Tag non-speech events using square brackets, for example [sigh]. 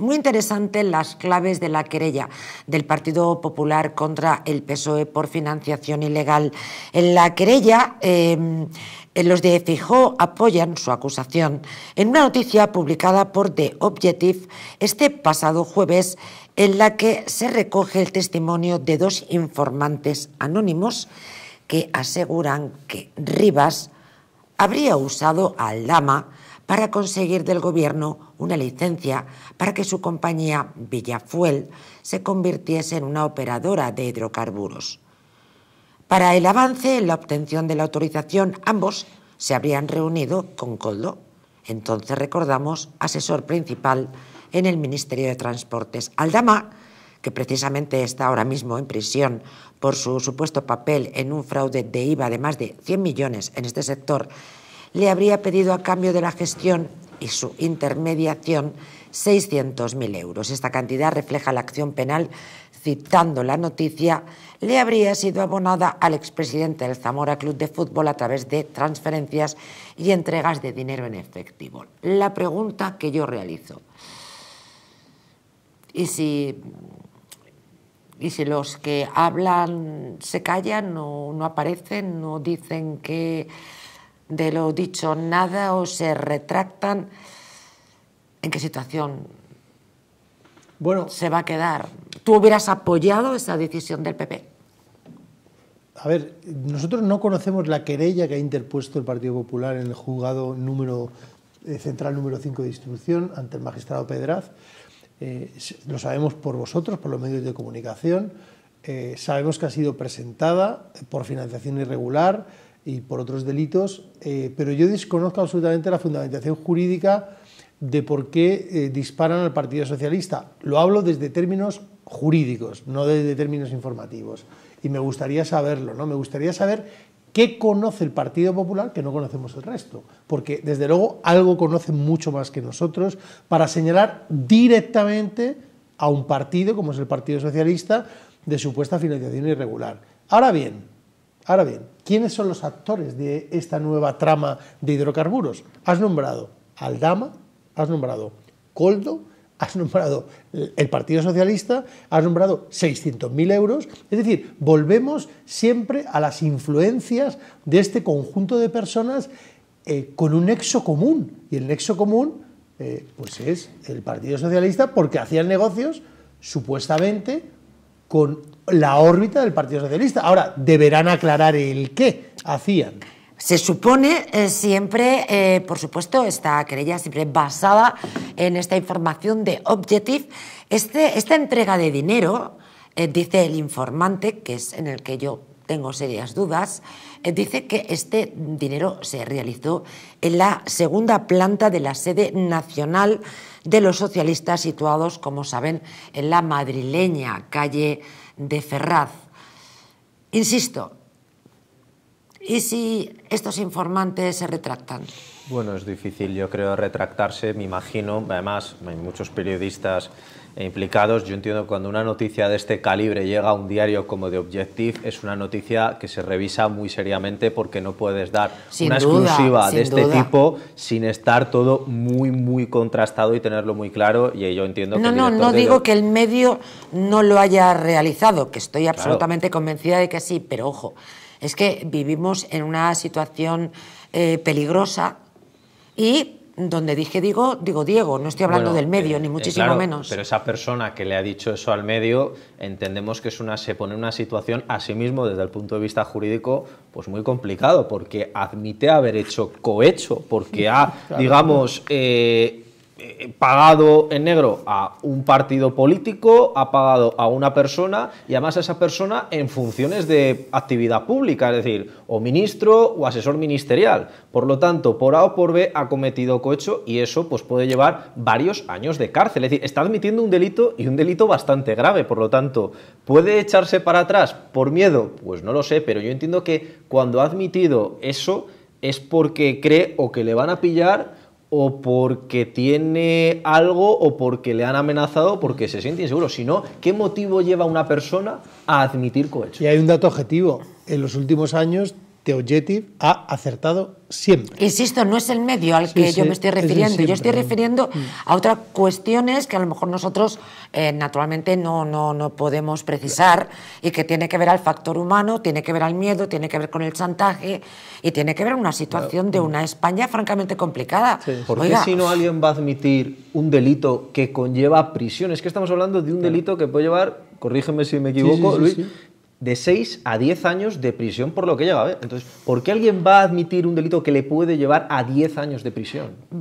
muy interesante las claves de la querella del Partido Popular contra el PSOE por financiación ilegal. En la querella, em, los de Fijó apoyan su acusación. En una noticia publicada por The Objective este pasado jueves, en la que se recoge el testimonio de dos informantes anónimos que aseguran que Rivas habría usado al Lama para conseguir del gobierno una licencia para que su compañía Villafuel se convirtiese en una operadora de hidrocarburos. Para el avance en la obtención de la autorización, ambos se habrían reunido con Coldo, entonces recordamos asesor principal en el Ministerio de Transportes, Aldama, que precisamente está ahora mismo en prisión por su supuesto papel en un fraude de IVA de más de 100 millones en este sector le habría pedido a cambio de la gestión y su intermediación 600.000 euros. Esta cantidad refleja la acción penal, citando la noticia, le habría sido abonada al expresidente del Zamora Club de Fútbol a través de transferencias y entregas de dinero en efectivo. La pregunta que yo realizo, ¿y si, los que hablan se callan, o no aparecen, no dicen que de lo dicho nada o se retractan, ¿en qué situación bueno, se va a quedar? ¿Tú hubieras apoyado esa decisión del PP? A ver, nosotros no conocemos la querella que ha interpuesto el Partido Popular en el juzgado número, eh, central número 5 de instrucción ante el magistrado Pedraz. Eh, lo sabemos por vosotros, por los medios de comunicación. Eh, sabemos que ha sido presentada por financiación irregular y por otros delitos, eh, pero yo desconozco absolutamente la fundamentación jurídica de por qué eh, disparan al Partido Socialista. Lo hablo desde términos jurídicos, no desde términos informativos. Y me gustaría saberlo, ¿no? Me gustaría saber qué conoce el Partido Popular que no conocemos el resto, porque desde luego algo conocen mucho más que nosotros para señalar directamente a un partido como es el Partido Socialista de supuesta financiación irregular. Ahora bien, Ahora bien, ¿quiénes son los actores de esta nueva trama de hidrocarburos? Has nombrado Aldama, has nombrado Coldo, has nombrado el Partido Socialista, has nombrado 600.000 euros. Es decir, volvemos siempre a las influencias de este conjunto de personas eh, con un nexo común. Y el nexo común eh, pues es el Partido Socialista porque hacían negocios supuestamente con la órbita del Partido Socialista. Ahora, deberán aclarar el qué hacían. Se supone eh, siempre, eh, por supuesto, esta querella siempre basada en esta información de Objective. Este, esta entrega de dinero, eh, dice el informante, que es en el que yo tengo serias dudas, eh, dice que este dinero se realizó en la segunda planta de la sede nacional de los socialistas situados, como saben, en la madrileña calle de Ferraz. Insisto, ¿Y si estos informantes se retractan? Bueno, es difícil, yo creo, retractarse, me imagino. Además, hay muchos periodistas implicados. Yo entiendo que cuando una noticia de este calibre llega a un diario como de Objective, es una noticia que se revisa muy seriamente porque no puedes dar una exclusiva de este tipo sin estar todo muy, muy contrastado y tenerlo muy claro. Y yo entiendo no, que. No, no, no digo que el medio no lo haya realizado, que estoy absolutamente convencida de que sí, pero ojo es que vivimos en una situación eh, peligrosa y donde dije digo, digo Diego, no estoy hablando del medio, eh, ni eh, muchísimo menos. Pero esa persona que le ha dicho eso al medio, entendemos que es una, se pone en una situación a sí mismo desde el punto de vista jurídico pues muy complicado, porque admite haber hecho cohecho, porque ha, [laughs] digamos, eh, pagado en negro a un partido político, ha pagado a una persona y además a esa persona en funciones de actividad pública, es decir, o ministro o asesor ministerial. Por lo tanto, por A o por B ha cometido cohecho y eso pues, puede llevar varios años de cárcel. Es decir, está admitiendo un delito y un delito bastante grave. Por lo tanto, ¿puede echarse para atrás por miedo? Pues no lo sé, pero yo entiendo que cuando ha admitido eso es porque cree o que le van a pillar o porque tiene algo o porque le han amenazado porque se siente inseguro, Si no, ¿qué motivo lleva a una persona a admitir cohecho? Y hay un dato objetivo. En los últimos años este objective ha acertado siempre. Insisto, no es el medio al que yo me estoy refiriendo. yo estoy refiriendo mm. a otras cuestiones que a lo mejor nosotros eh, naturalmente no, no, no podemos precisar y que tiene que ver al factor humano, tiene que ver al miedo, tiene que ver con el chantaje y tiene que ver una situación de una España francamente complicada. Porque ¿Por si no alguien va a admitir un delito que conlleva prisión? Es que estamos hablando de un delito que puede llevar, corrígeme si me equivoco, Luis, de 6 a 10 años de prisión por lo que lleva. a ver. Entonces, ¿por qué alguien va a admitir un delito que le puede llevar a 10 años de prisión?